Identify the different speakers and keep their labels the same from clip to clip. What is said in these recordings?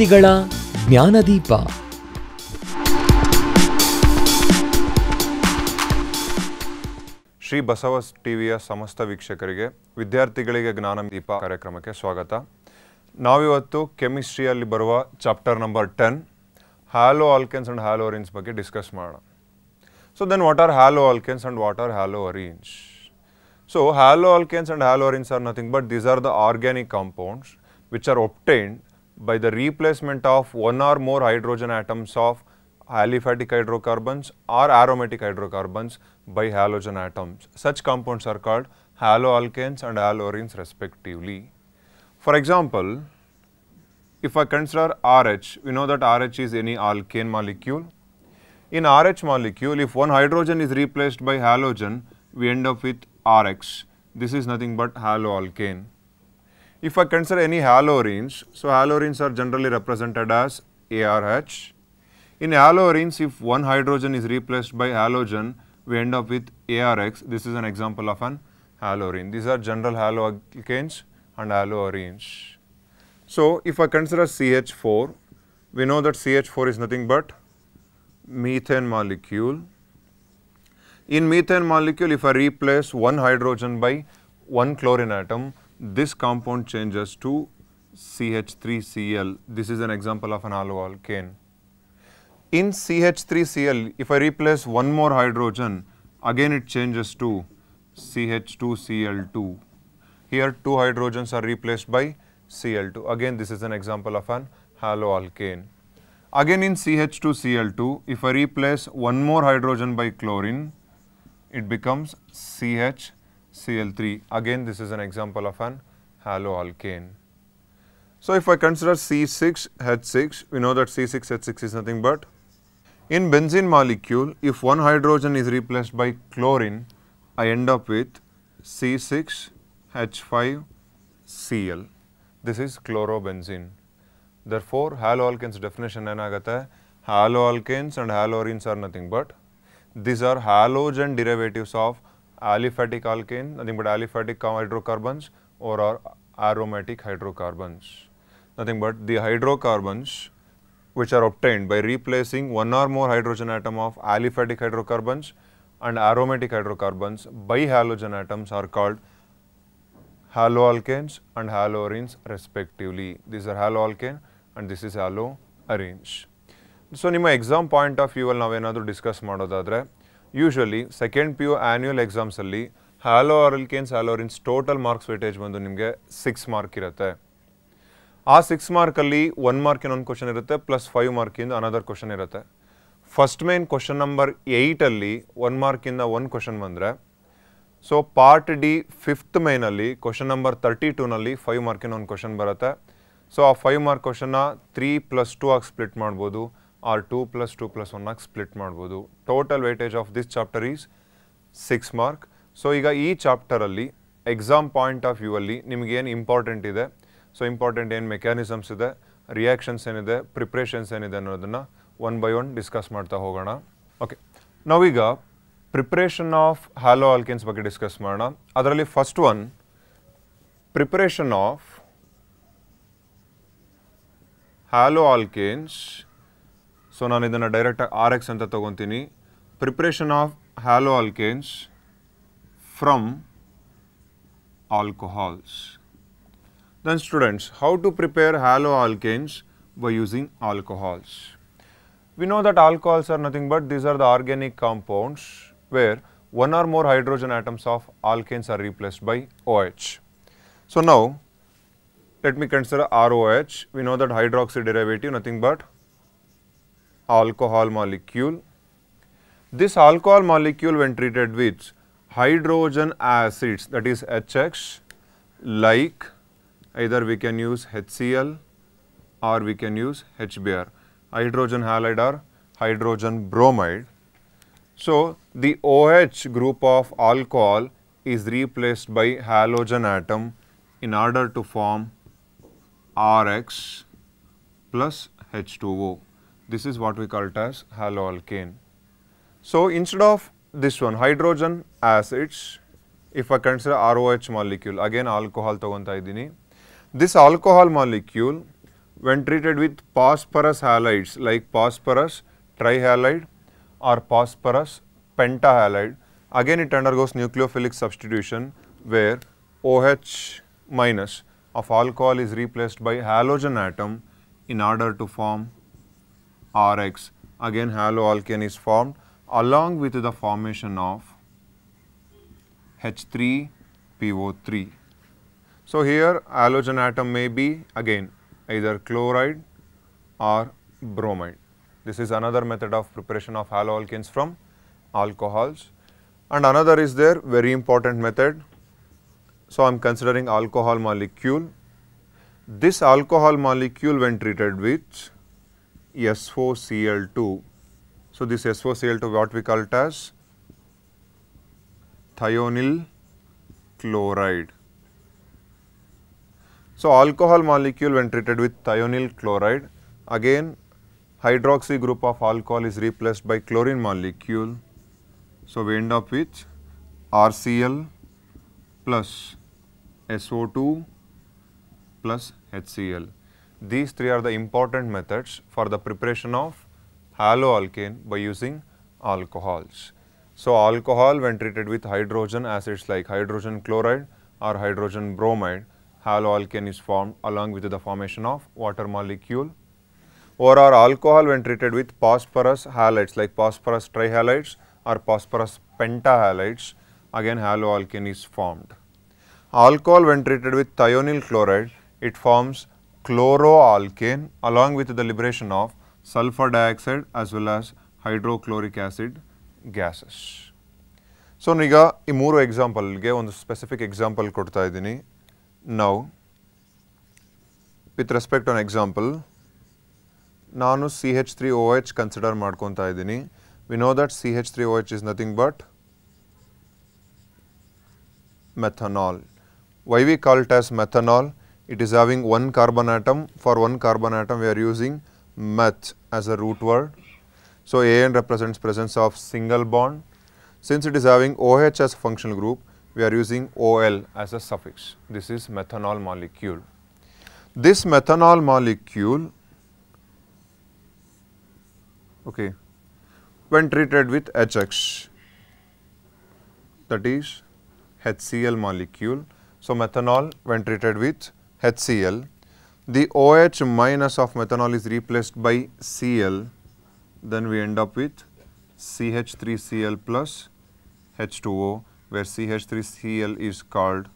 Speaker 1: ವಿದ್ಯಾರ್ಥಿಗಳ ಜ್ಞಾನದೀಪ ಶ್ರೀ ಬಸವ ಟಿವಿಯ ಸಮಸ್ತ ವೀಕ್ಷಕರಿಗೆ ವಿದ್ಯಾರ್ಥಿಗಳಿಗೆ ಜ್ಞಾನದೀಪ ಕಾರ್ಯಕ್ರಮಕ್ಕೆ ಸ್ವಾಗತ ನಾವಿವತ್ತು ಕೆಮಿಸ್ಟ್ರಿಯಲ್ಲಿ ಬರುವ chapter number ten haloalkanes and haloarenes ಬಗ್ಗೆ ಡಿಸ್ಕಸ್ ಮಾಡೋಣ so then what are haloalkanes and what are haloarenes so haloalkanes and haloarenes are nothing but these are the organic compounds which are obtain by the replacement of one or more hydrogen atoms of aliphatic hydrocarbons or aromatic hydrocarbons by halogen atoms. Such compounds are called haloalkanes and haloarenes respectively. For example, if I consider RH, we know that RH is any alkane molecule. In RH molecule, if one hydrogen is replaced by halogen, we end up with RX. This is nothing but haloalkane. If I consider any halorines, so halorines are generally represented as ARH. In halorines, if one hydrogen is replaced by halogen, we end up with ARX. This is an example of an halorine. These are general haloalkanes and haloarenes. So, if I consider CH4, we know that CH4 is nothing but methane molecule. In methane molecule, if I replace one hydrogen by one chlorine atom, this compound changes to CH3Cl. This is an example of an alkyl. In CH3Cl, if I replace one more hydrogen, again it changes to CH2Cl2. Here two hydrogens are replaced by Cl2. Again, this is an example of an haloalkane. Again in CH2Cl2, if I replace one more hydrogen by chlorine, it becomes CH Cl3. Again, this is an example of an haloalkane. So, if I consider C6H6, we know that C6H6 is nothing but in benzene molecule, if one hydrogen is replaced by chlorine, I end up with C6H5Cl. This is chlorobenzene. Therefore, haloalkanes definition ಏನಾಗುತ್ತೆ haloalkanes and halorines are nothing but these are halogen derivatives of aliphatic alkane, nothing but aliphatic hydrocarbons or aromatic hydrocarbons. Nothing but the hydrocarbons which are obtained by replacing one or more hydrogen atom of aliphatic hydrocarbons and aromatic hydrocarbons by halogen atoms are called haloalkanes and haloarenes respectively. These are haloalkane and this is haloarene. So ನಿಮ್ಮ exam point of we ಅಲ್ಲಿ ನಾವೇನಾದರೂ discuss discuss. Usually second P U annual ಎಕ್ಸಾಮ್ಸಲ್ಲಿ haloalkanes haloarenes total marks weightage ಬಂದು ನಿಮಗೆ six mark ಇರುತ್ತೆ ಆ six ಮಾರ್ಕಲ್ಲಿ one mark ಇನ್ನೊಂದು ಕ್ವಶನ್ ಇರುತ್ತೆ ಪ್ಲಸ್ ಫೈವ್ ಮಾರ್ಕಿಂದ ಅನದರ್ ಕ್ವಶನ್ ಇರುತ್ತೆ ಫಸ್ಟ್ ಮೇನ್ ಕ್ವಶನ್ ನಂಬರ್ ಏಯ್ಟಲ್ಲಿ ಒನ್ ಮಾರ್ಕಿಂದ ಒನ್ ಕ್ವಶನ್ ಬಂದರೆ ಸೊ ಪಾರ್ಟ್ ಡಿ ಫಿಫ್ತ್ ಮೇನಲ್ಲಿ ಕ್ವಶನ್ ನಂಬರ್ ತರ್ಟಿ ಟೂನಲ್ಲಿ ಫೈವ್ ಮಾರ್ಕಿನ ಒಂದು ಕ್ವಶನ್ ಬರುತ್ತೆ ಸೊ ಆ ಫೈವ್ ಮಾರ್ಕ್ ಕ್ವಶನ್ನ ತ್ರೀ ಪ್ಲಸ್ ಟೂ ಆಗಿ ಸ್ಪ್ಲಿಟ್ ಮಾಡ್ಬೋದು or two plus two plus ಒನ್ನಾಗಿ ಸ್ಪ್ಲಿಟ್ ಮಾಡ್ಬೋದು total weightage of this chapter is six mark so ಈಗ ಈ ಚಾಪ್ಟರಲ್ಲಿ ಎಕ್ಸಾಮ್ ಪಾಯಿಂಟ್ ಆಫ್ ವ್ಯೂ ಅಲ್ಲಿ ನಿಮಗೇನು ಇಂಪಾರ್ಟೆಂಟ್ ಇದೆ ಸೊ ಇಂಪಾರ್ಟೆಂಟ್ ಏನು ಮೆಕ್ಯಾನಿಸಮ್ಸ್ ಇದೆ ರಿಯಾಕ್ಷನ್ಸ್ ಏನಿದೆ ಪ್ರಿಪ್ರೇಷನ್ಸ್ ಏನಿದೆ ಅನ್ನೋದನ್ನು ಒನ್ ಬೈ ಒನ್ ಡಿಸ್ಕಸ್ ಮಾಡ್ತಾ ಹೋಗೋಣ ಓಕೆ ನಾವೀಗ ಪ್ರಿಪ್ರೇಷನ್ ಆಫ್ ಹ್ಯಾಲೋ ಆಲ್ಕೆನ್ಸ್ ಬಗ್ಗೆ ಡಿಸ್ಕಸ್ ಮಾಡೋಣ ಅದರಲ್ಲಿ first one preparation of haloalkanes So now, ಇದನ್ನು ಡೈರೆಕ್ಟಾಗಿ ಆರ್ ಎಕ್ಸ್ ಅಂತ ತೊಗೊತೀನಿ Preparation of haloalkanes from alcohols. Then students, how to prepare haloalkanes by using alcohols? We know that alcohols are nothing but these are the organic compounds where one or more hydrogen atoms of alkanes are replaced by OH. So now, let me consider ROH. We know that hydroxy derivative nothing but alcohol molecule. This alcohol molecule when treated with hydrogen acids that is HX like either we can use HCl or we can use HBr hydrogen halide or hydrogen bromide. So, the OH group of alcohol is replaced by halogen atom in order to form RX plus H2O. This is what we call it as haloalkane. So, instead of this one hydrogen acids, if I consider ROH molecule, again alcohol ತಗೊಂತಾ ಇದ್ದೀನಿ. This alcohol molecule when treated with phosphorus halides like phosphorus trihalide or phosphorus pentahalide, again it undergoes nucleophilic substitution where OH minus of alcohol is replaced by halogen atom in order to form Rx. Again haloalkane is formed along with the formation of H3PO3. So, here halogen atom may be again either chloride or bromide. This is another method of preparation of haloalkanes from alcohols and another is there very important method. So, I am considering alcohol molecule. This alcohol molecule when treated with S4Cl2. So, this S4Cl2 what we call it as thionyl chloride. So, alcohol molecule when treated with thionyl chloride again hydroxy group of alcohol is replaced by chlorine molecule. So, we end up with RCl plus SO2 plus HCl. These three are the important methods for the preparation of haloalkane by using alcohols. So, alcohol when treated with hydrogen acids like hydrogen chloride or hydrogen bromide, haloalkane is formed along with the formation of water molecule. Or our alcohol when treated with phosphorus halides like phosphorus trihalides or phosphorus pentahalides, again haloalkane is formed. Alcohol when treated with thionyl chloride, it forms chloroalkane along with the liberation of sulfur dioxide as well as hydrochloric acid gases. So, niga imuro example ge on the specific example kurta Now, with respect to an example, nanu CH3OH consider madkonta idini. We know that CH3OH is nothing but methanol. Why we call it as methanol? It is having one carbon atom. For one carbon atom, we are using "meth" as a root word. So, AN represents presence of single bond. Since it is having OH as functional group, we are using OL as a suffix. This is methanol molecule. This methanol molecule, okay, when treated with HX, that is HCl molecule. So, methanol when treated with HCl, the OH minus of methanol is replaced by Cl, then we end up with CH3Cl plus H2O, where CH3Cl is called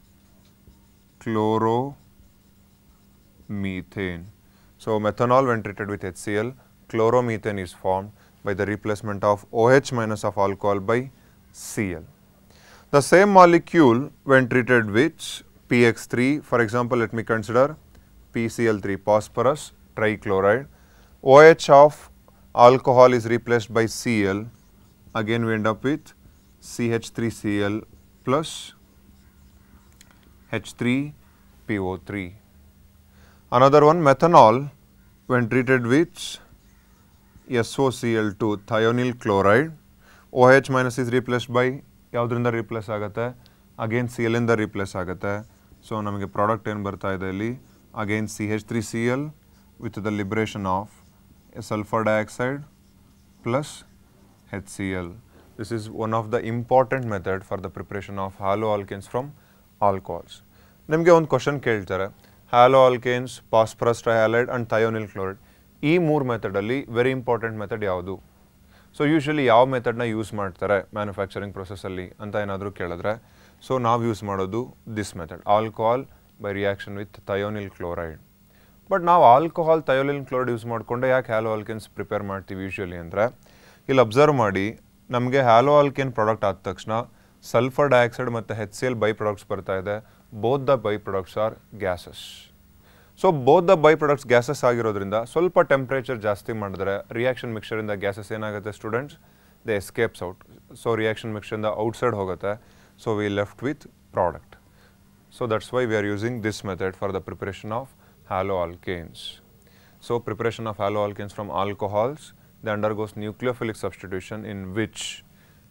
Speaker 1: chloromethane. So, methanol when treated with HCl, chloromethane is formed by the replacement of OH minus of alcohol by Cl. The same molecule when treated with PX3 for example let me consider PCl3 phosphorus trichloride OH of alcohol is replaced by Cl again we end up with CH3Cl plus H3PO3. Another one methanol when treated with SOCl2 thionyl chloride OH minus is replaced by ಯಾವುದರಿಂದ Again, ಆಗುತ್ತೆ again C ಎಲ್ಲಿಂದ replace ಆಗುತ್ತೆ so ನಮಗೆ product ಏನು ಬರ್ತಾ ಇದೆ ಇಲ್ಲಿ again C H three C L with the liberation of sulphur dioxide plus H C L this is one of the important method for the preparation of haloalkanes from alcohols ನಿಮಗೆ ಒಂದು question ಕೇಳ್ತಾರೆ haloalkanes phosphorus trihalide and thionyl chloride ಈ ಮೂರು ಮೆಥಡಲ್ಲಿ very important method ಯಾವುದು so usually ಯಾವ ಮೆಥಡ್ನ use ಮಾಡ್ತಾರೆ ಮ್ಯಾನುಫ್ಯಾಕ್ಚರಿಂಗ್ ಪ್ರೊಸೆಸಲ್ಲಿ ಅಂತ ಏನಾದರೂ ಕೇಳಿದ್ರೆ ಸೊ ನಾವು ಯೂಸ್ ಮಾಡೋದು this method alcohol by reaction with thionyl chloride but ನಾವು ಆಲ್ಕೋಹಾಲ್ ಥಯೋನಿಲ್ ಕ್ಲೋರೈಡ್ ಯೂಸ್ ಮಾಡಿಕೊಂಡೆ ಯಾಕೆ ಹ್ಯಾಲೋ ಆಲ್ಕಿನ್ಸ್ ಪ್ರಿಪೇರ್ ಮಾಡ್ತೀವಿ ಯೂಶ್ವಲಿ ಅಂದರೆ ಇಲ್ಲಿ ಅಬ್ಸರ್ವ್ ಮಾಡಿ ನಮಗೆ ಹ್ಯಾಲೋ ಆಲ್ಕಿನ್ ಪ್ರಾಡಕ್ಟ್ ಆದ ತಕ್ಷಣ ಸಲ್ಫರ್ ಡೈಆಕ್ಸೈಡ್ ಮತ್ತು H C L by products ಬರ್ತಾ ಇದೆ both the by products are gases so both the by products gases ಆಗಿರೋದ್ರಿಂದ ಸ್ವಲ್ಪ ಟೆಂಪ್ರೇಚರ್ ಜಾಸ್ತಿ ಮಾಡಿದ್ರೆ ರಿಯಾಕ್ಷನ್ ಮಿಕ್ಸರಿಂದ ಗ್ಯಾಸಸ್ ಏನಾಗುತ್ತೆ students they escapes out so reaction ಮಿಕ್ಸರಿಂದ ಔಟ್ಸೈಡ್ ಹೋಗುತ್ತೆ So, we left with product. So, that is why we are using this method for the preparation of haloalkanes. So, preparation of haloalkanes from alcohols, they undergoes nucleophilic substitution in which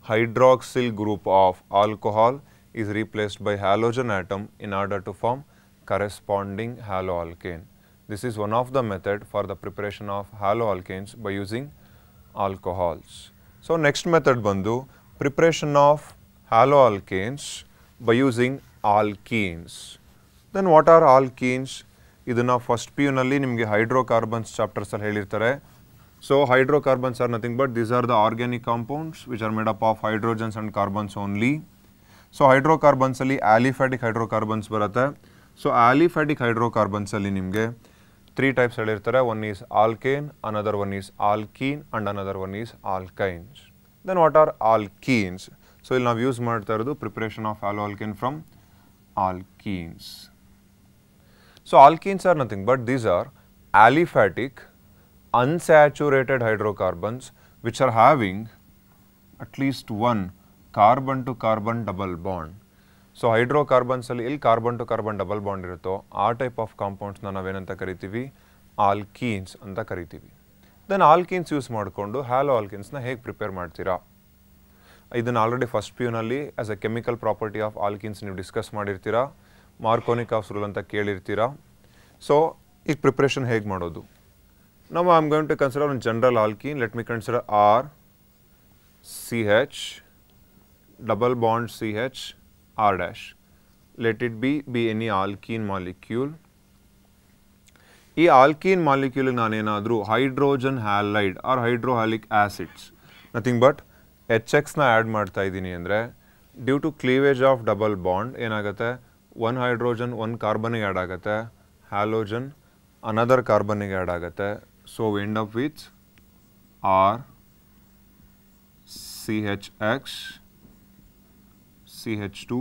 Speaker 1: hydroxyl group of alcohol is replaced by halogen atom in order to form corresponding haloalkane. This is one of the method for the preparation of haloalkanes by using alcohols. So, next method bandu preparation of haloalkanes by using alkenes. Then what are alkenes ಇದನ್ನು first P ಯುನಲ್ಲಿ ನಿಮಗೆ hydrocarbons ಚಾಪ್ಟರ್ಸಲ್ಲಿ ಹೇಳಿರ್ತಾರೆ so hydrocarbons are nothing but these are the organic compounds which are made up of hydrogens and carbons only so ಹೈಡ್ರೋಕಾರ್ಬನ್ಸಲ್ಲಿ aliphatic hydrocarbons ಬರುತ್ತೆ so aliphatic ಹೈಡ್ರೋಕಾರ್ಬನ್ಸಲ್ಲಿ ನಿಮಗೆ three types ಹೇಳಿರ್ತಾರೆ one is alkane another one is alkene and another one is alkynes then what are alkenes so ಇಲ್ಲಿ ನಾವು use ಮಾಡ್ತಾ ಇರೋದು preparation of alkane from alkenes so alkenes are nothing but these are aliphatic unsaturated hydrocarbons which are having at least one carbon to carbon double bond so ಹೈಡ್ರೋಕಾರ್ಬನ್ಸಲ್ಲಿ ಇಲ್ಲಿ carbon to carbon double bond ಇರುತ್ತೋ ಆ type of ಕಾಂಪೌಂಡ್ಸ್ನ ನಾವೇನಂತ ಕರಿತೀವಿ alkenes ಅಂತ ಕರಿತೀವಿ then alkenes use ಮಾಡಿಕೊಂಡು ಹ್ಯಾಲೋ ಆಲ್ಕೀನ್ಸ್ನ ಹೇಗೆ ಪ್ರಿಪೇರ್ ಮಾಡ್ತೀರಾ ಇದನ್ನು ಆಲ್ರೆಡಿ ಫಸ್ಟ್ ಪ್ಯೂನಲ್ಲಿ as as a chemical property of alkenes ನೀವು ಡಿಸ್ಕಸ್ ಮಾಡಿರ್ತೀರಾ ಮಾರ್ಕೋನಿಕ್ ಆಫ್ ರೂಲ್ ಅಂತ ಕೇಳಿರ್ತೀರಾ ಸೊ ಈಗ ಪ್ರಿಪ್ರೇಷನ್ ಹೇಗೆ ಮಾಡೋದು ನಮ್ಮ I am going to consider ಒಂದು general alkene let me consider R C H double bond C H R dash let it be be any alkene molecule ಈ alkene ಮಾಲಿಕ್ಯೂಲಿಗೆ ನಾನೇನಾದರೂ hydrogen halide are hydrohalic acids nothing but H ಎಕ್ಸ್ನ add ಮಾಡ್ತಾ ಇದ್ದೀನಿ ಅಂದರೆ due to cleavage of double bond ಏನಾಗುತ್ತೆ one hydrogen one ಕಾರ್ಬನಿಗೆ add ಆಗುತ್ತೆ ಹ್ಯಾಲೋಜನ್ ಅನದರ್ ಕಾರ್ಬನಿಗೆ ಆ್ಯಡ್ ಆಗುತ್ತೆ so end of which R C H X C H two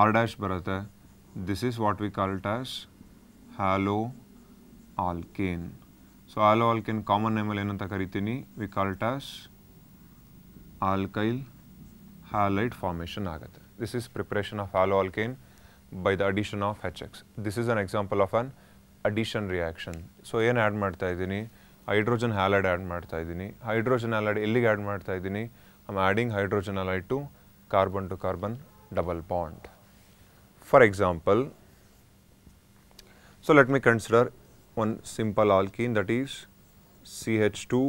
Speaker 1: R dash ಬರುತ್ತೆ this is what we call dash halo alkane so halo alkane common ನೇಮಲ್ಲಿ ಏನಂತ ಕರಿತೀನಿ we call dash alkyl halide formation agate. This is preparation of alkyl by the addition of HX. This is an example of an addition reaction. So, ಏನು add ಮಾಡ್ತಾ ಇದ್ದೀನಿ hydrogen halide add ಮಾಡ್ತಾ ಇದ್ದೀನಿ hydrogen halide ಎಲ್ಲಿಗೆ add ಮಾಡ್ತಾ ಇದ್ದೀನಿ I'm adding hydrogen halide to carbon to carbon double bond for example so let me consider one simple alkene that is C H two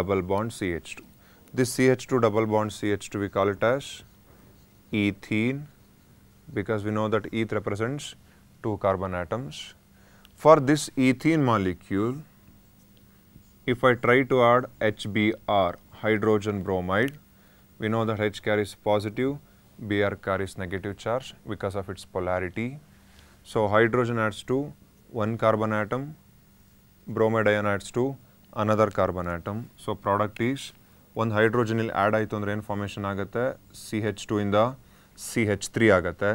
Speaker 1: double bond C H two This CH2 double bond CH2 we call it as ethene because we know that eth represents two carbon atoms. For this ethene molecule, if I try to add HBr, hydrogen bromide, we know that H carries positive, Br carries negative charge because of its polarity. So, hydrogen adds to one carbon atom, bromide ion adds to another carbon atom. So, product is ಒಂದು hydrogen ಇಲ್ಲಿ add ಆಯಿತು ಅಂದರೆ ಏನು formation ಆಗುತ್ತೆ C H two ಇಂದ C H three ಆಗುತ್ತೆ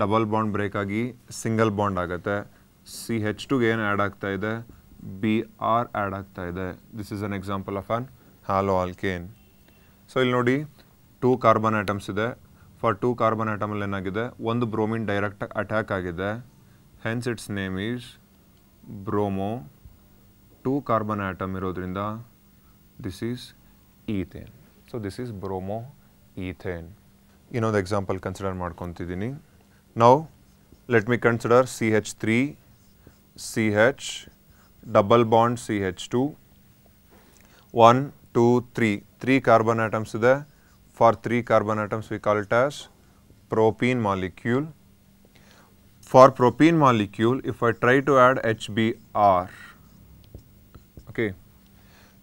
Speaker 1: double bond break ಆಗಿ single bond ಆಗುತ್ತೆ ಸಿ ಹೆಚ್ ಟುಗೆ ಏನು ಆ್ಯಡ್ ಆಗ್ತಾ ಇದೆ ಬಿ ಆರ್ ಆ್ಯಡ್ ಆಗ್ತಾ ಇದೆ this is an example of an halo alkane so ಇಲ್ಲಿ ನೋಡಿ ಟೂ ಕಾರ್ಬನ್ ಐಟಮ್ಸ್ ಇದೆ ಫಾರ್ ಟೂ ಕಾರ್ಬನ್ ಐಟಮಲ್ಲಿ ಏನಾಗಿದೆ ಒಂದು ಬ್ರೋಮಿನ್ ಡೈರೆಕ್ಟ್ ಅಟ್ಯಾಕ್ ಆಗಿದೆ hence its name is bromo two carbon atom ಇರೋದ್ರಿಂದ this is ethane. So this is bromoethane. You know the example consider more Markontidini. Now let me consider CH3, CH, double bond CH2, 1, 2, 3, 3 carbon atoms there. For 3 carbon atoms we call it as propene molecule. For propene molecule, if I try to add HBr, okay.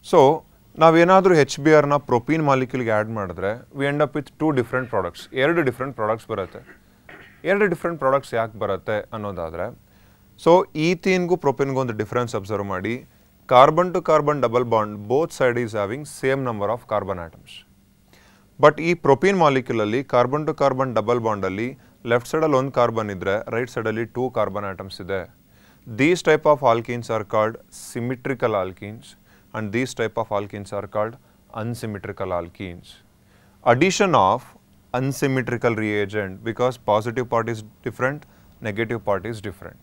Speaker 1: So ನಾವೇನಾದರೂ H B ಆರ್ನ propene ಮಾಲಿಕ್ಯೂಲ್ಗೆ add ಮಾಡಿದ್ರೆ we end up with two different products ಎರಡು different products ಬರುತ್ತೆ ಎರಡು different products ಯಾಕೆ ಬರುತ್ತೆ ಅನ್ನೋದಾದರೆ ಸೊ ತೀನ್ಗೂ ಪ್ರೊಪೀನ್ಗೂ ಒಂದು ಡಿಫ್ರೆನ್ಸ್ ಅಬ್ಸರ್ವ್ ಮಾಡಿ carbon to carbon double bond both side is having same number of carbon atoms but ಈ ಪ್ರೊಪೀನ್ ಮಾಲಿಕ್ಯೂಲಲ್ಲಿ ಕಾರ್ಬನ್ ಟು ಕಾರ್ಬನ್ ಡಬಲ್ ಬಾಂಡಲ್ಲಿ ಲೆಫ್ಟ್ ಸೈಡಲ್ಲಿ ಒಂದು ಕಾರ್ಬನ್ ಇದ್ದರೆ ರೈಟ್ ಸೈಡಲ್ಲಿ ಟೂ ಕಾರ್ಬನ್ ಆಟಮ್ಸ್ ಇದೆ these type of alkenes are called symmetrical alkenes and these type of alkenes are called unsymmetrical alkenes. Addition of unsymmetrical reagent because positive part is different, negative part is different.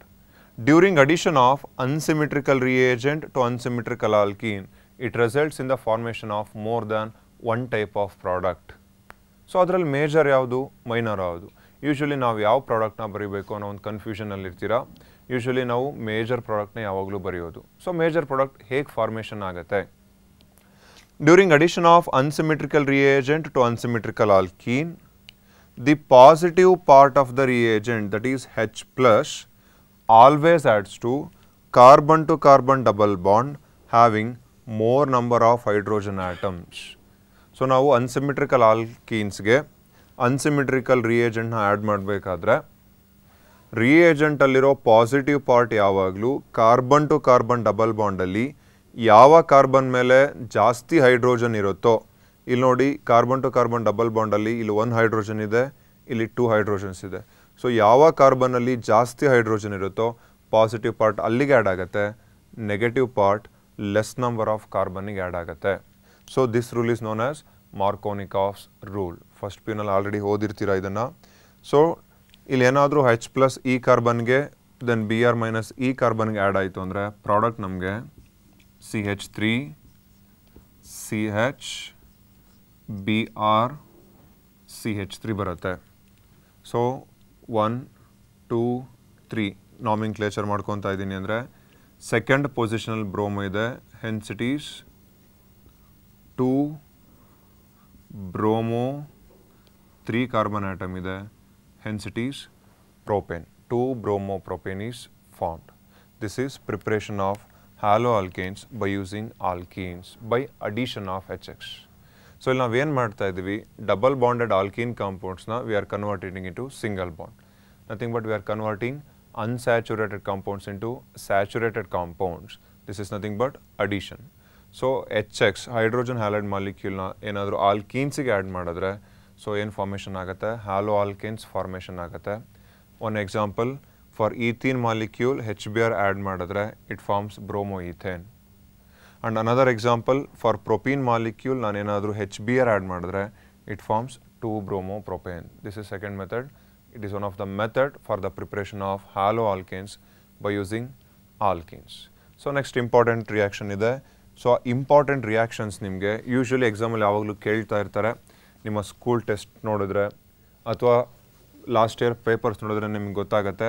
Speaker 1: During addition of unsymmetrical reagent to unsymmetrical alkene, it results in the formation of more than one type of product. So, yaudu, minor major Usually, minor ಯಾವುದು usually product na bari ಬರೀಬೇಕು ಅನ್ನೋ on confusion ಇರ್ತೀರಾ usually major product ನ ಯಾವಾಗಲೂ ಬರಿಯೋದು so major product ಹೇг formation ಆಗುತ್ತೆ during addition of unsymmetrical reagent to unsymmetrical alkene the positive part of the reagent that is H+ always adds to carbon to carbon double bond having more number of hydrogen atoms so ನಾವು unsymmetrical alkenes ಗೆ unsymmetrical reagent add ಮಾಡಬೇಕಾದ್ರೆ ರಿಯೇಜೆಂಟಲ್ಲಿರೋ positive part ಯಾವಾಗಲೂ carbon to carbon double ಬಾಂಡಲ್ಲಿ ಯಾವ carbon ಮೇಲೆ ಜಾಸ್ತಿ hydrogen ಇರುತ್ತೋ ಇಲ್ಲಿ ನೋಡಿ ಕಾರ್ಬನ್ ಟು ಕಾರ್ಬನ್ ಡಬಲ್ ಬಾಂಡಲ್ಲಿ ಇಲ್ಲಿ ಒನ್ ಹೈಡ್ರೋಜನ್ ಇದೆ ಇಲ್ಲಿ ಟೂ ಹೈಡ್ರೋಜನ್ಸ್ ಇದೆ ಸೊ ಯಾವ ಕಾರ್ಬನಲ್ಲಿ ಜಾಸ್ತಿ ಹೈಡ್ರೋಜನ್ ಇರುತ್ತೋ ಪಾಸಿಟಿವ್ ಪಾರ್ಟ್ ಅಲ್ಲಿಗೆ ಆ್ಯಡ್ ಆಗುತ್ತೆ negative part less number of ಕಾರ್ಬನ್ನಿಗೆ ಆ್ಯಡ್ ಆಗುತ್ತೆ so this rule is known as Markovnikov's rule first ಪಿನಲ್ಲಿ ಆಲ್ರೆಡಿ ಓದಿರ್ತೀರ ಇದನ್ನು ಸೊ ಇಲ್ಲಿ ಏನಾದರೂ ಹೆಚ್ ಪ್ಲಸ್ ಇ ಕಾರ್ಬನ್ಗೆ ದೆನ್ ಬಿ ಆರ್ ಮೈನಸ್ ಇ ಕಾರ್ಬನ್ಗೆ ಆ್ಯಡ್ ಆಯಿತು ಅಂದರೆ ಪ್ರಾಡಕ್ಟ್ ನಮಗೆ C H three C H B R C H three ಬರುತ್ತೆ ಸೊ ಒನ್ ಟೂ ತ್ರೀ ಕ್ಲೇಚರ್ ಮಾಡ್ಕೊತಾ ಇದ್ದೀನಿ ಅಂದರೆ ಸೆಕೆಂಡ್ ಪೊಸಿಷನಲ್ ಬ್ರೋಮ್ ಇದೆ ಹೆನ್ಸಿಟೀಸ್ ಸಿಟೀಸ್ two bromo three carbon atom ಇದೆ hence propane is propane. Propane is formed this is preparation of halo alkenes by using alkenes by addition of of X so ಇಲ್ಲಿ ನಾವೇನು ಏನು ಮಾಡ್ತಾ ಇದ್ದೀವಿ ಡಬಲ್ ಬಾಂಡೆಡ್ ಆಲ್ಕೀನ್ ಕಾಂಪೌಂಡ್ಸ್ನ we are converting into single bond nothing but we are converting unsaturated compounds into saturated compounds this is nothing but addition so H X hydrogen halide ಮಾಲಿಕ್ಯೂಲ್ನ ಏನಾದರೂ ಆಲ್ಕೀನ್ಸಿಗೆ add ಮಾಡಿದ್ರೆ ಸೊ ಏನು formation ಆಗುತ್ತೆ halo alkenes formation ಆಗುತ್ತೆ one example for ethene molecule H B R add ಮಾಡಿದ್ರೆ it forms bromo ethane and another example for propene molecule ನಾನೇನಾದರೂ H B R add ಮಾಡಿದ್ರೆ it forms two bromo propane this is second method it is one of the method for the preparation of halo alkenes by using alkenes so next important reaction ಇದೆ so important reactions ನಿಮಗೆ usually ಎಕ್ಸಾಮಲ್ಲಿ ಯಾವಾಗಲೂ ಕೇಳ್ತಾ ಇರ್ತಾರೆ ನಿಮ್ಮ school test ನೋಡಿದ್ರೆ ಅಥವಾ last year papers ನೋಡಿದ್ರೆ ನಿಮ್ಗೆ ಗೊತ್ತಾಗುತ್ತೆ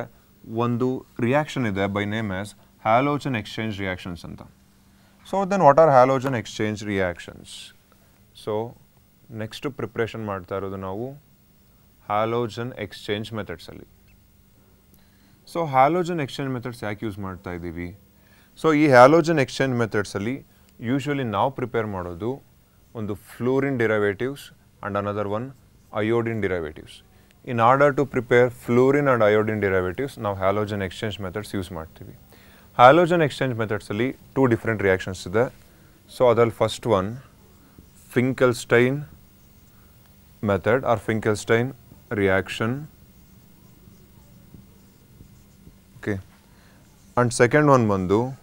Speaker 1: ಒಂದು ರಿಯಾಕ್ಷನ್ ಇದೆ by name as halogen exchange reactions ಅಂತ so then what are halogen exchange reactions so next preparation ಮಾಡ್ತಾ ಇರೋದು ನಾವು ಹ್ಯಾಲೋಜನ್ ಎಕ್ಸ್ಚೇಂಜ್ ಮೆಥಡ್ಸಲ್ಲಿ ಸೊ ಹ್ಯಾಲೋಜನ್ ಎಕ್ಸ್ಚೇಂಜ್ ಮೆಥಡ್ಸ್ ಯಾಕೆ ಯೂಸ್ ಮಾಡ್ತಾ ಇದ್ದೀವಿ ಸೊ ಈ ಹ್ಯಾಲೋಜನ್ ಎಕ್ಸ್ಚೇಂಜ್ ಮೆಥಡ್ಸಲ್ಲಿ ಯೂಶ್ವಲಿ ನಾವು ಪ್ರಿಪೇರ್ ಮಾಡೋದು ಒಂದು fluorine derivatives and another one iodine derivatives. In order to prepare fluorine and iodine derivatives, now halogen exchange methods use smart TV. Halogen exchange methods are two different reactions to the. So, other first one Finkelstein method or Finkelstein reaction. Okay. And second one Mandu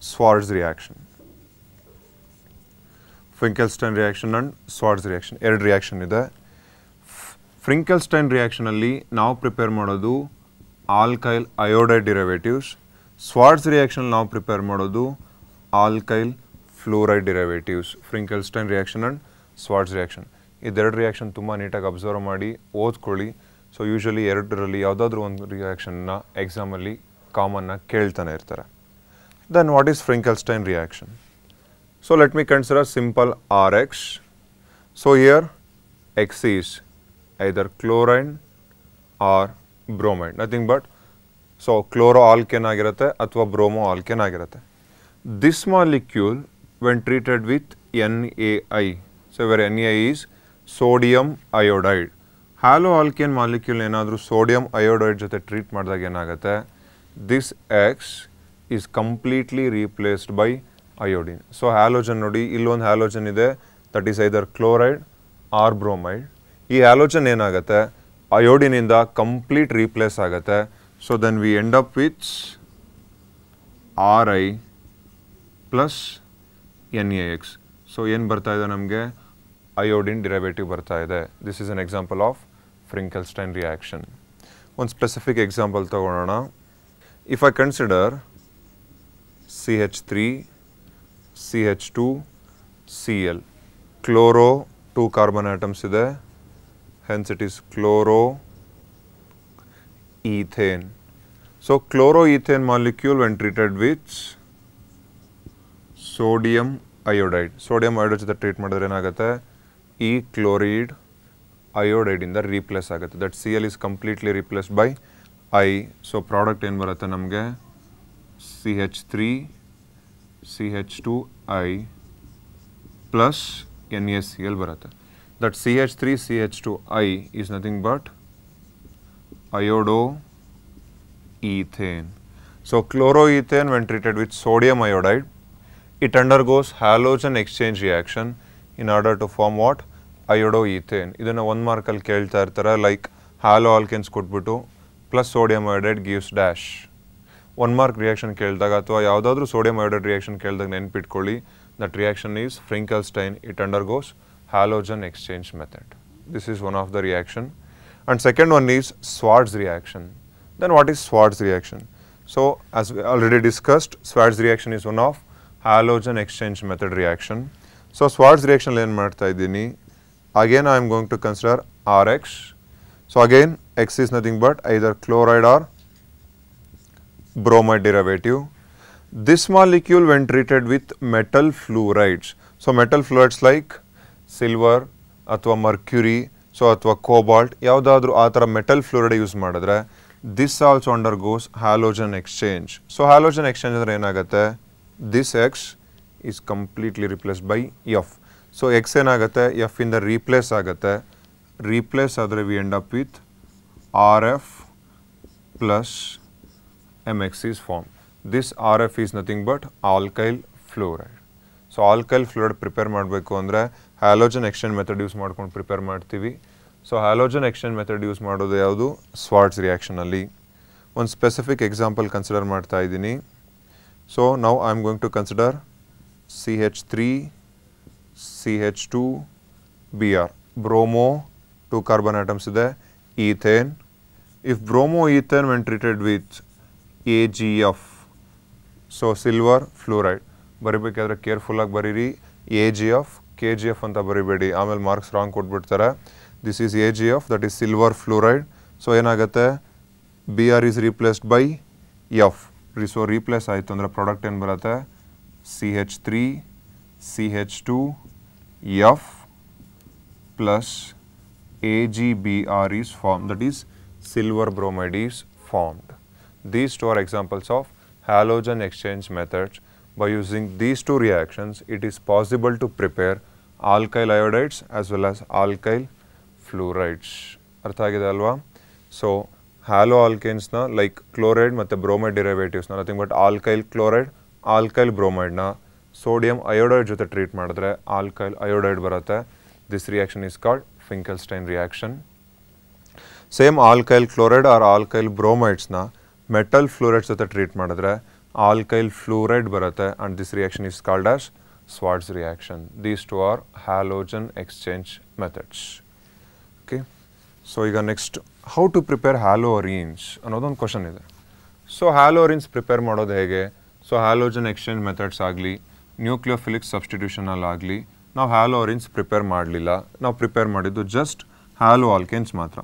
Speaker 1: Swartz reaction. Finkelstein reaction and Swarts reaction ಎರಡು reaction ಇದೆ Finkelstein ರಿಯಾಕ್ಷನಲ್ಲಿ ನಾವು prepare ಮಾಡೋದು alkyl iodide derivatives Swarts reaction ನಾವು prepare ಮಾಡೋದು alkyl fluoride derivatives Finkelstein reaction and Swarts reaction ಇದೆರಡು reaction ತುಂಬ ನೀಟಾಗಿ ಅಬ್ಸರ್ವ್ ಮಾಡಿ ಓದ್ಕೊಳ್ಳಿ ಸೊ ಯೂಶ್ವಲಿ ಎರಡರಲ್ಲಿ ಯಾವುದಾದ್ರೂ ಒಂದು ರಿಯಾಕ್ಷನ್ನ ಎಕ್ಸಾಮಲ್ಲಿ ಕಾಮನ್ನಾಗಿ ಕೇಳ್ತಾನೆ ಇರ್ತಾರೆ then what is Finkelstein reaction So, let me consider simple Rx. So, here X is either chlorine or bromide nothing but so chloro alkane ಆಗಿರುತ್ತೆ ಅಥವಾ ಬ್ರೋಮೋ ಆಲ್ಕೆನ್ ಆಗಿರುತ್ತೆ this molecule when treated with N A I so where N A is sodium iodide halo alkane molecule ಏನಾದರೂ sodium iodide ಜೊತೆ treat ಮಾಡಿದಾಗ ಏನಾಗುತ್ತೆ this X is completely replaced by iodine so halogen ನೋಡಿ ಇಲ್ಲೊಂದು halogen ಇದೆ that is either chloride or bromide ಈ halogen ಏನಾಗುತ್ತೆ ಅಯೋಡಿನಿಂದ ಕಂಪ್ಲೀಟ್ ರೀಪ್ಲೇಸ್ ಆಗುತ್ತೆ so then V end up with R I plus N A X so ಏನು ಬರ್ತಾ ಇದೆ ನಮಗೆ ಅಯೋಡಿನ್ ಡಿರೈವೇಟಿವ್ ಬರ್ತಾ ಇದೆ this is an example of Finkelstein reaction ಒಂದು ಸ್ಪೆಸಿಫಿಕ್ ಎಕ್ಸಾಂಪಲ್ ತಗೊಳ್ಳೋಣ if I consider C H three C H two C L chloro two carbon atoms ಇದೆ hence it is chloro ethane so chloro ethane molecule when treated with sodium iodide sodium iodide ಜೊತೆ treat ಮಾಡಿದ್ರೆ ಏನಾಗುತ್ತೆ ಈ chloride ಅಯೋಡೈಡಿಂದ replace ಆಗುತ್ತೆ that C L is completely replace by I so product ಏನು ಬರುತ್ತೆ ನಮಗೆ C H three CH2I plus NaCl barata. That CH3 CH2I is nothing but iodoethane. So, chloroethane when treated with sodium iodide, it undergoes halogen exchange reaction in order to form what? iodoethane. ಇದನ್ನು ಒಂದು ಮಾರ್ಕಲ್ಲಿ ಕೇಳ್ತಾ ಇರ್ತಾರೆ like haloalkanes could ಕೊಟ್ಬಿಟ್ಟು plus sodium iodide gives dash one mark reaction keldaga athwa yavadadru sodium iodide reaction keldaga nenpitkolli that reaction is Frankenstein. it undergoes halogen exchange method this is one of the reaction and second one is Swartz reaction then what is Swartz reaction so as already discussed Swartz reaction is one of halogen exchange method reaction so Swartz reaction len idini again I am going to consider Rx so again X is nothing but either chloride or bromo derivative. This molecule when treated with metal fluorides, so metal fluorides like silver ಅಥವಾ mercury, so ಅಥವಾ cobalt ಯಾವುದಾದ್ರೂ ಆ ಥರ metal fluoride use ಮಾಡಿದ್ರೆ this also undergoes halogen exchange so halogen exchange ಅಂದರೆ ಏನಾಗುತ್ತೆ this X is completely replace by F so X ಏನಾಗುತ್ತೆ F ಇಂದ ರೀಪ್ಲೇಸ್ ಆಗುತ್ತೆ ರೀಪ್ಲೇಸ್ ಆದರೆ we end up with R F plus MX is formed. This RF is nothing but alkyl fluoride. So alkyl fluoride prepare ಮಾಡಬೇಕು ಅಂದರೆ halogen exchange method use ಮಾಡ್ಕೊಂಡು prepare ಮಾಡ್ತೀವಿ so halogen exchange method use ಮಾಡೋದು ಯಾವುದು swords ರಿಯಾಕ್ಷನಲ್ಲಿ ಒಂದು specific example consider ಮಾಡ್ತಾ ಇದ್ದೀನಿ so ನಾವು I am going to consider C H three C H two B R bromo two carbon atoms ಇದೆ ethane if bromo ethane when treated with A G F so silver fluoride ಬರಿಬೇಕಾದ್ರೆ ಕೇರ್ಫುಲ್ಲಾಗಿ ಬರೀರಿ A G F K G F ಅಂತ ಬರಿಬೇಡಿ ಆಮೇಲೆ marks wrong ಕೊಟ್ಬಿಡ್ತಾರೆ this is A G F that is silver fluoride so ಏನಾಗುತ್ತೆ B R is replaced by F ರಿ so replace ಆಯಿತು ಅಂದರೆ ಪ್ರಾಡಕ್ಟ್ ಏನು ಬರುತ್ತೆ C H three C H two F plus A G B R is form that is silver bromide is formed these two are examples of halogen exchange methods By using these two reactions it is possible to prepare alkyl iodides as well as alkyl fluorides ಅರ್ಥ ಆಗಿದೆ ಅಲ್ವಾ so halo ಆಲ್ಕೈನ್ಸ್ನ like chloride ಮತ್ತು bromide ಡಿರೈವೇಟಿವ್ಸ್ನ nothing but alkyl chloride alkyl ಬ್ರೋಮೈಡ್ನ sodium iodide ಜೊತೆ treat ಮಾಡಿದ್ರೆ alkyl iodide ಬರುತ್ತೆ this reaction is called Finkelstein reaction same alkyl chloride or alkyl ಬ್ರೋಮೈಡ್ಸ್ನ ಮೆಟಲ್ ಫ್ಲೋರೈಡ್ಸ್ ಜೊತೆ ಟ್ರೀಟ್ ಮಾಡಿದ್ರೆ ಆಲ್ಕೈಲ್ ಫ್ಲೋರೈಡ್ ಬರುತ್ತೆ and this reaction is called as Swarts reaction these two are halogen exchange methods okay so ಈಗ next how to prepare halo haloarenes ಅನ್ನೋದೊಂದು question ಇದೆ so ಹ್ಯಾಲೋರೀನ್ಸ್ prepare ಮಾಡೋದು ಹೇಗೆ so halogen exchange methods ಆಗಲಿ ಸಬ್ಸ್ಟಿಟ್ಯೂಷನಲ್ಲಿ ಆಗಲಿ ನಾವು hello haloarenes prepare ಮಾಡಲಿಲ್ಲ ನಾವು ಪ್ರಿಪೇರ್ ಮಾಡಿದ್ದು ಜಸ್ಟ್ ಹ್ಯಾಲೋ ಆಲ್ಕೇನ್ಸ್ ಮಾತ್ರ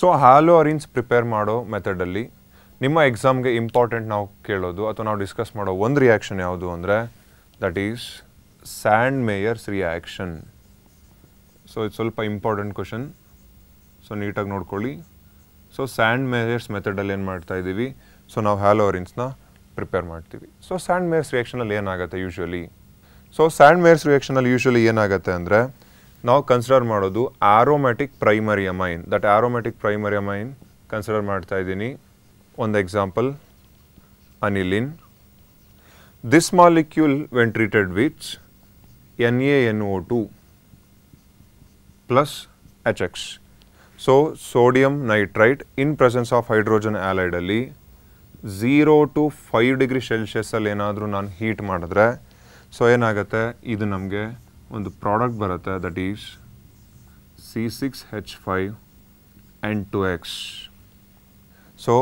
Speaker 1: ಸೊ ಹ್ಯಾಲೋ ಹ್ಯಾಲೋರೀನ್ಸ್ ಪ್ರಿಪೇರ್ ಮಾಡೋ ಮೆಥಡಲ್ಲಿ ನಿಮ್ಮ ಎಕ್ಸಾಮ್ಗೆ ಇಂಪಾರ್ಟೆಂಟ್ ನಾವು ಕೇಳೋದು ಅಥವಾ ನಾವು ಡಿಸ್ಕಸ್ ಮಾಡೋ ಒಂದು ರಿಯಾಕ್ಷನ್ ಯಾವುದು ಅಂದರೆ that is Sandmeyer's reaction so ಇದು ಸ್ವಲ್ಪ ಇಂಪಾರ್ಟೆಂಟ್ ಕ್ವಶನ್ ಸೊ ನೀಟಾಗಿ ನೋಡ್ಕೊಳ್ಳಿ ಸೊ ಸ್ಯಾಂಡ್ ಮೇಯರ್ಸ್ ಮೆಥಡಲ್ಲಿ ಏನು ಮಾಡ್ತಾ ಇದ್ದೀವಿ ಸೊ ನಾವು ಹ್ಯಾಲೋರಿನ್ಸ್ನ ಪ್ರಿಪೇರ್ ಮಾಡ್ತೀವಿ ಸೊ ಸ್ಯಾಂಡ್ ಮೇಯರ್ಸ್ ರಿಯಾಕ್ಷನಲ್ಲಿ ಏನಾಗುತ್ತೆ ಯೂಶ್ವಲಿ ಸೊ ಸ್ಯಾಂಡ್ ಮೇಯರ್ಸ್ ರಿಯಾಕ್ಷನಲ್ಲಿ ಯೂಶ್ವಲಿ ಏನಾಗುತ್ತೆ ಅಂದರೆ ನಾವು ಕನ್ಸಿಡರ್ ಮಾಡೋದು aromatic primary amine that aromatic primary amine consider ಮಾಡ್ತಾ ಇದ್ದೀನಿ on the example aniline, This molecule when treated with NaNO2 plus HX. So, sodium nitrite in presence of hydrogen allied ali 0 to 5 degree Celsius al enadru nan heat madadra. So, ye idu namge on the product barata that is C6H5 N2X. So,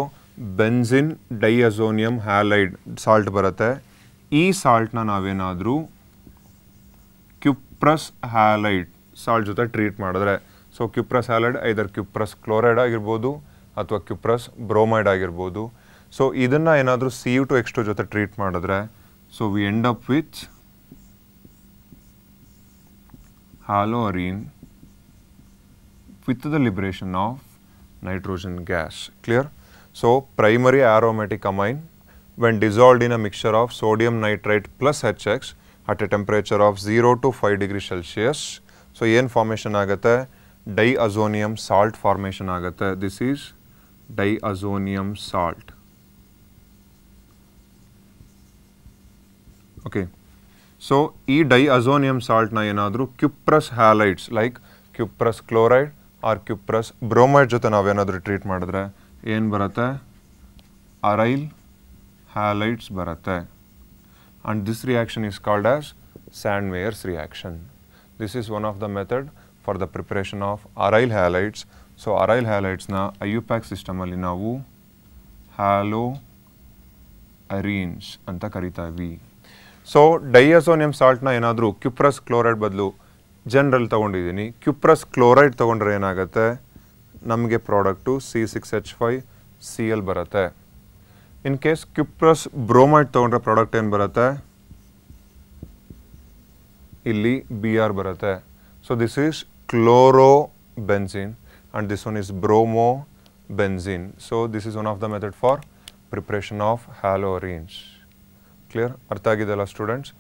Speaker 1: benzene diazonium halide salt ಬರುತ್ತೆ ಈ ಸಾಲ್ಟ್ನ ನಾವೇನಾದರೂ cuprous halide salt ಜೊತೆ treat ಮಾಡಿದ್ರೆ so cuprous halide either cuprous chloride ಆಗಿರ್ಬೋದು ಅಥವಾ cuprous bromide ಆಗಿರ್ಬೋದು so ಇದನ್ನು ಏನಾದರೂ ಸಿ ಯು ಟು ಎಕ್ಸ್ಟು ಜೊತೆ ಟ್ರೀಟ್ ಮಾಡಿದ್ರೆ so we end up with halo with the liberation of nitrogen gas clear so primary primary amine when when in a a of sodium nitrite plus plus X at a temperature of zero to five degree Celsius. So ಏನು formation ಆಗುತ್ತೆ diazonium salt formation ಆಗುತ್ತೆ this is diazonium salt okay so ಈ di diazonium ಸಾಲ್ಟ್ನ ಏನಾದರೂ cuprous halides like cuprous chloride or cuprous bromide ಜೊತೆ ನಾವೇನಾದರೂ treat ಮಾಡಿದ್ರೆ ಏನು ಬರುತ್ತೆ ಅರೈಲ್ ಹ್ಯಾಲೈಟ್ಸ್ ಬರುತ್ತೆ and this reaction is called as Sandmeyer's reaction this is one of the method for the preparation of aryl halides so aryl ಹ್ಯಾಲೈಟ್ಸ್ನ IUPAC ಸಿಸ್ಟಮಲ್ಲಿ ನಾವು halo arenes ಅಂತ ಕರಿತಾವಿ ಸೊ ಡೈಯಸೋನಿಯಂ ಸಾಲ್ಟ್ನ ಏನಾದರೂ ಕ್ಯುಪ್ರಸ್ ಕ್ಲೋರೈಡ್ ಬದಲು general ತೊಗೊಂಡಿದ್ದೀನಿ cuprous chloride ತೊಗೊಂಡ್ರೆ ಏನಾಗುತ್ತೆ ನಮಗೆ product C six H five C L ಬರುತ್ತೆ ಇನ್ ಕೇಸ್ ಕ್ಯುಪ್ರಸ್ ಬ್ರೋಮೈಟ್ ತೊಗೊಂಡ್ರೆ ಪ್ರಾಡಕ್ಟ್ ಏನು ಬರುತ್ತೆ ಇಲ್ಲಿ ಬಿ ಆರ್ ಬರುತ್ತೆ so this is chlorobenzene and this one is bromobenzene so this is one of the method for preparation of halo arenes clear ಅರ್ಥ ಆಗಿದೆಲ್ಲ students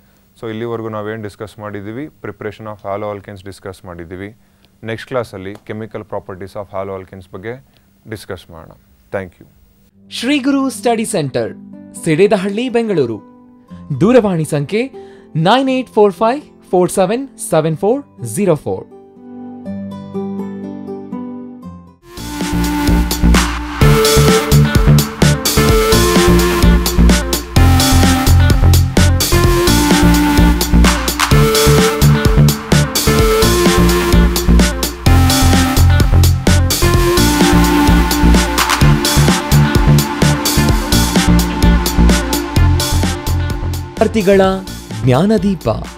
Speaker 1: so ಇಲ್ಲಿವರೆಗೂ ನಾವೇನು discuss ಮಾಡಿದ್ದೀವಿ preparation of halo alkanes discuss ಮಾಡಿದ್ದೀವಿ next ಕ್ಲಾಸಲ್ಲಿ chemical properties of halo alkanes ಬಗ್ಗೆ discuss ಮಾಡೋಣ thank you Shri Guru study centre Sidedahalli Bengaluru ದೂರವಾಣಿ ಸಂಖ್ಯೆ nine eight four five four seven seven four zero four ಗಳ ಜ್ಞಾನದೀಪ